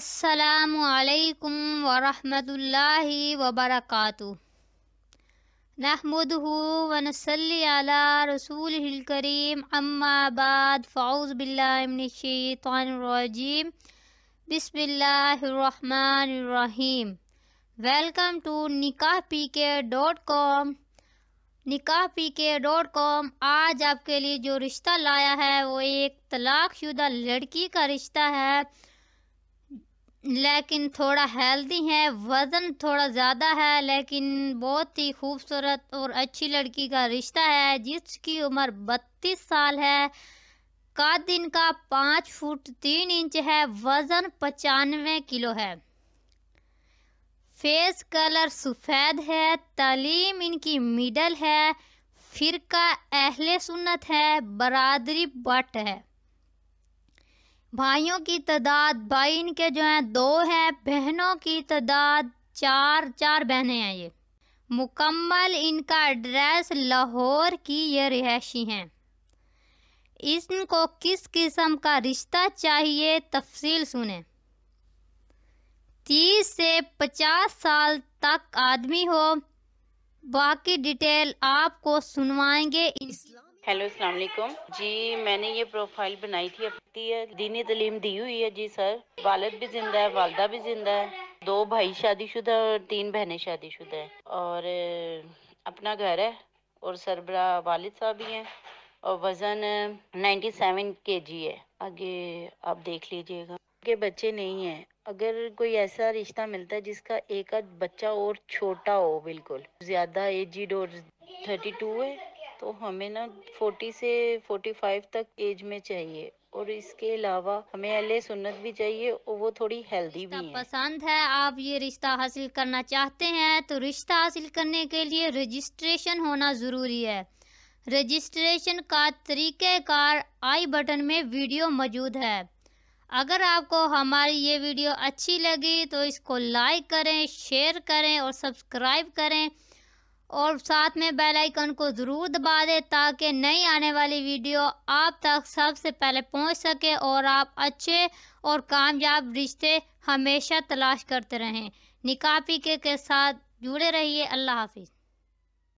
असलकम वरहमल वबरक नहमद वनसली रसूल करीम अम्माबाद फ़ाउज़ बिल्लाशैतरजीम बसमीम welcome to Nikah P K dot com Nikah P K dot com आज आपके लिए जो रिश्ता लाया है वो एक तलाक़शुदा लड़की का रिश्ता है लेकिन थोड़ा हेल्दी है वज़न थोड़ा ज़्यादा है लेकिन बहुत ही खूबसूरत और अच्छी लड़की का रिश्ता है जिसकी उम्र बत्तीस साल है दिन इनका पाँच फुट तीन इंच है वज़न पचानवे किलो है फेस कलर सफ़ेद है तालीम इनकी मिडल है फिर का अहले सुन्नत है बरदरी बट है भाइयों की तादाद भाई इनके जो हैं दो हैं बहनों की तादाद चार चार बहनें हैं ये मुकम्मल इनका एड्रेस लाहौर की ये रिहायशी हैं इनको किस किस्म का रिश्ता चाहिए तफसील सुने तीस से पचास साल तक आदमी हो बाकी डिटेल आपको सुनवाएंगे इस्लाम हेलो अस्सलाम वालेकुम जी मैंने ये प्रोफाइल बनाई थी अपनी दीनी तलीम दी हुई है जी सर वालद भी जिंदा है वालदा भी जिंदा है दो भाई शादीशुदा और तीन बहनें शादीशुदा है और अपना घर है और सरबरा वालिद साहब भी हैं और वज़न 97 केजी है आगे आप देख लीजिएगा के बच्चे नहीं हैं अगर कोई ऐसा रिश्ता मिलता है जिसका एक आध बच्चा और छोटा हो बिल्कुल ज़्यादा एजिड और टू है तो हमें ना 40 से 45 तक एज में चाहिए और इसके अलावा हमें अहले सुन्नत भी चाहिए और वो थोड़ी हेल्दी भी है पसंद है आप ये रिश्ता हासिल करना चाहते हैं तो रिश्ता हासिल करने के लिए रजिस्ट्रेशन होना ज़रूरी है रजिस्ट्रेशन का तरीक़ार आई बटन में वीडियो मौजूद है अगर आपको हमारी ये वीडियो अच्छी लगी तो इसको लाइक करें शेयर करें और सब्सक्राइब करें और साथ में बेल आइकन को ज़रूर दबा दें ताकि नई आने वाली वीडियो आप तक सबसे पहले पहुंच सके और आप अच्छे और कामयाब रिश्ते हमेशा तलाश करते रहें निकापी के, के साथ जुड़े रहिए अल्लाह हाफिज़